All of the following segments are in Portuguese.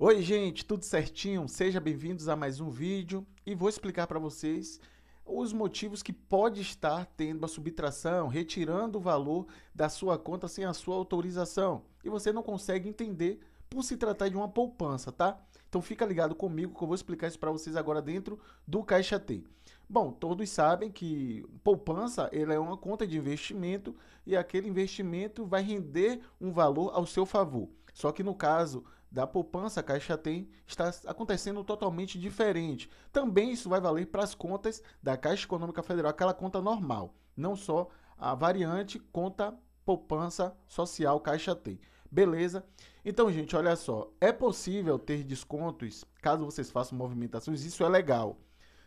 Oi gente, tudo certinho? Sejam bem-vindos a mais um vídeo e vou explicar para vocês os motivos que pode estar tendo a subtração, retirando o valor da sua conta sem a sua autorização e você não consegue entender por se tratar de uma poupança, tá? Então fica ligado comigo que eu vou explicar isso para vocês agora dentro do Caixa T. Bom, todos sabem que poupança ela é uma conta de investimento e aquele investimento vai render um valor ao seu favor. Só que no caso da poupança, a Caixa Tem, está acontecendo totalmente diferente. Também isso vai valer para as contas da Caixa Econômica Federal, aquela conta normal, não só a variante conta poupança social Caixa Tem. Beleza? Então, gente, olha só. É possível ter descontos caso vocês façam movimentações, isso é legal.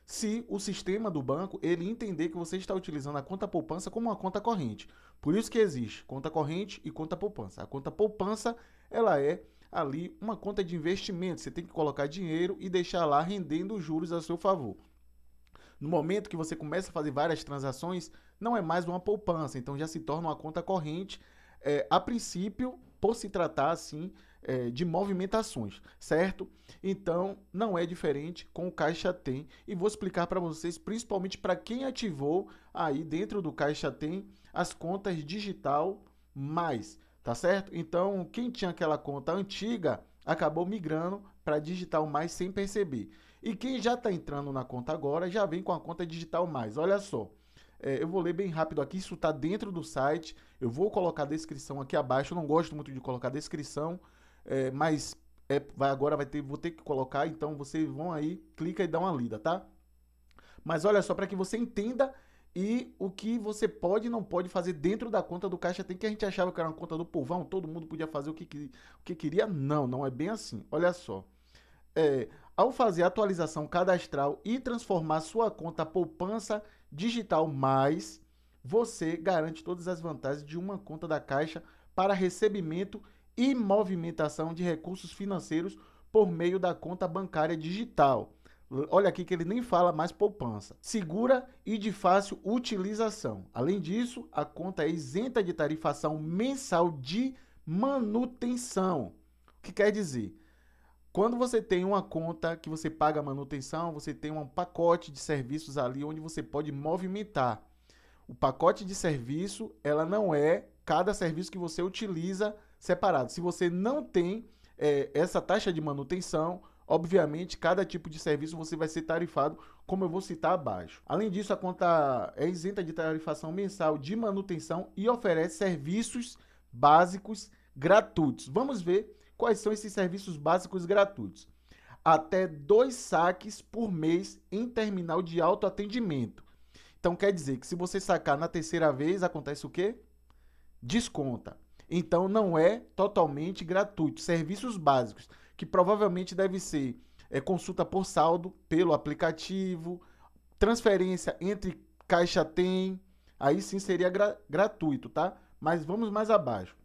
Se o sistema do banco ele entender que você está utilizando a conta poupança como uma conta corrente. Por isso que existe conta corrente e conta poupança. A conta poupança, ela é ali uma conta de investimento. Você tem que colocar dinheiro e deixar lá rendendo juros a seu favor. No momento que você começa a fazer várias transações, não é mais uma poupança, então já se torna uma conta corrente. É, a princípio, por se tratar assim é, de movimentações, certo? Então não é diferente com o Caixa Tem e vou explicar para vocês, principalmente para quem ativou aí dentro do Caixa Tem as contas digital mais tá certo? Então, quem tinha aquela conta antiga acabou migrando para digital mais sem perceber. E quem já está entrando na conta agora já vem com a conta digital mais. Olha só, é, eu vou ler bem rápido aqui, isso está dentro do site. Eu vou colocar a descrição aqui abaixo. Eu não gosto muito de colocar a descrição, é, mas é, vai, agora vai ter, vou ter que colocar. Então vocês vão aí, clica e dá uma lida, tá? Mas olha só, para que você entenda e o que você pode e não pode fazer dentro da conta do Caixa Tem, que a gente achava que era uma conta do povão, todo mundo podia fazer o que, o que queria. Não, não é bem assim. Olha só. É, ao fazer atualização cadastral e transformar sua conta poupança digital mais, você garante todas as vantagens de uma conta da Caixa para recebimento e movimentação de recursos financeiros por meio da conta bancária digital. Olha aqui que ele nem fala mais poupança. Segura e de fácil utilização. Além disso, a conta é isenta de tarifação mensal de manutenção. O que quer dizer? Quando você tem uma conta que você paga manutenção, você tem um pacote de serviços ali onde você pode movimentar. O pacote de serviço, ela não é cada serviço que você utiliza separado. Se você não tem é, essa taxa de manutenção, Obviamente, cada tipo de serviço você vai ser tarifado, como eu vou citar abaixo. Além disso, a conta é isenta de tarifação mensal de manutenção e oferece serviços básicos gratuitos. Vamos ver quais são esses serviços básicos gratuitos. Até dois saques por mês em terminal de autoatendimento. Então quer dizer que se você sacar na terceira vez, acontece o quê? Desconta. Então não é totalmente gratuito. Serviços básicos que provavelmente deve ser é, consulta por saldo pelo aplicativo, transferência entre caixa tem, aí sim seria gra gratuito, tá? Mas vamos mais abaixo.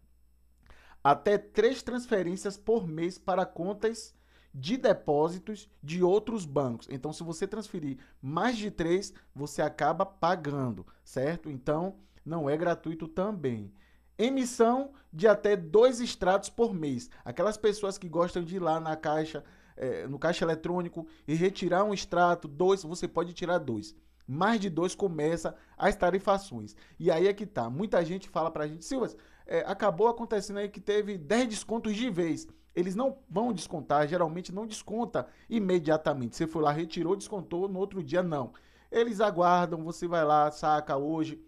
Até três transferências por mês para contas de depósitos de outros bancos. Então, se você transferir mais de três, você acaba pagando, certo? Então, não é gratuito também. Emissão de até dois extratos por mês. Aquelas pessoas que gostam de ir lá na caixa, é, no caixa eletrônico e retirar um extrato, dois, você pode tirar dois. Mais de dois começa as tarifações. E aí é que tá. Muita gente fala pra gente, Silvas, é, eh, acabou acontecendo aí que teve 10 descontos de vez. Eles não vão descontar, geralmente não desconta imediatamente. Você foi lá, retirou, descontou, no outro dia não. Eles aguardam, você vai lá, saca hoje,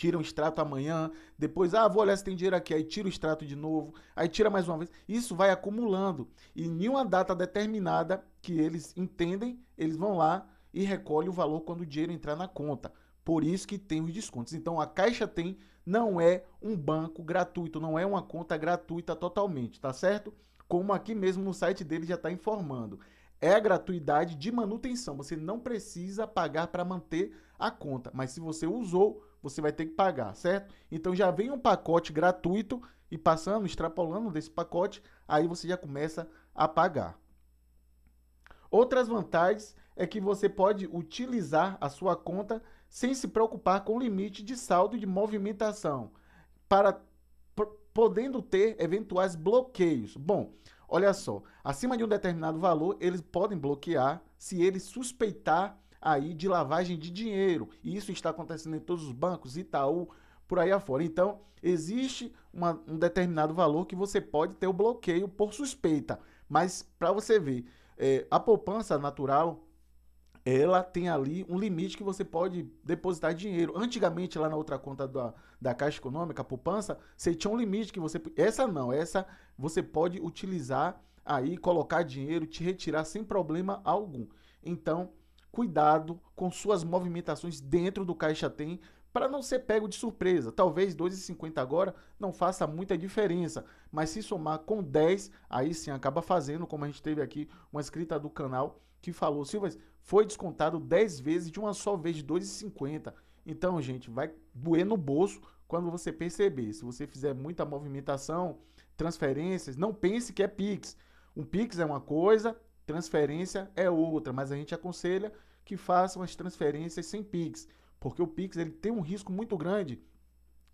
tira um extrato amanhã, depois, ah, vou olhar se tem dinheiro aqui, aí tira o extrato de novo, aí tira mais uma vez. Isso vai acumulando. E em uma data determinada que eles entendem, eles vão lá e recolhem o valor quando o dinheiro entrar na conta. Por isso que tem os descontos. Então a Caixa Tem não é um banco gratuito, não é uma conta gratuita totalmente, tá certo? Como aqui mesmo no site dele já está informando é gratuidade de manutenção. Você não precisa pagar para manter a conta, mas se você usou, você vai ter que pagar, certo? Então já vem um pacote gratuito e passando, extrapolando desse pacote, aí você já começa a pagar. Outras vantagens é que você pode utilizar a sua conta sem se preocupar com o limite de saldo e de movimentação, para podendo ter eventuais bloqueios. Bom, Olha só, acima de um determinado valor, eles podem bloquear se eles suspeitar aí de lavagem de dinheiro. E isso está acontecendo em todos os bancos, Itaú, por aí afora. Então, existe uma, um determinado valor que você pode ter o bloqueio por suspeita. Mas, para você ver, é, a poupança natural ela tem ali um limite que você pode depositar dinheiro. Antigamente, lá na outra conta da, da Caixa Econômica, a poupança, você tinha um limite que você. Essa não, essa você pode utilizar aí, colocar dinheiro, te retirar sem problema algum. Então, cuidado com suas movimentações dentro do Caixa Tem para não ser pego de surpresa. Talvez 2,50 agora não faça muita diferença, mas se somar com 10, aí sim acaba fazendo, como a gente teve aqui uma escrita do canal que falou, Silvas, foi descontado 10 vezes de uma só vez de 2,50. Então, gente, vai doer no bolso quando você perceber. Se você fizer muita movimentação, transferências, não pense que é Pix. Um Pix é uma coisa, transferência é outra, mas a gente aconselha que façam as transferências sem Pix, porque o Pix ele tem um risco muito grande.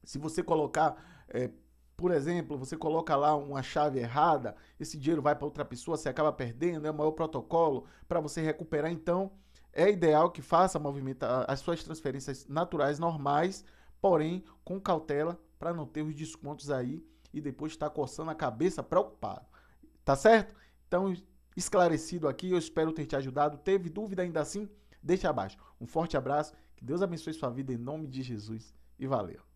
Se você colocar é, por exemplo, você coloca lá uma chave errada, esse dinheiro vai para outra pessoa, você acaba perdendo, é o maior protocolo para você recuperar. Então, é ideal que faça movimentar as suas transferências naturais normais, porém com cautela para não ter os descontos aí e depois estar tá coçando a cabeça preocupado. Tá certo? Então, esclarecido aqui, eu espero ter te ajudado. Teve dúvida ainda assim? Deixa abaixo. Um forte abraço, que Deus abençoe sua vida em nome de Jesus e valeu.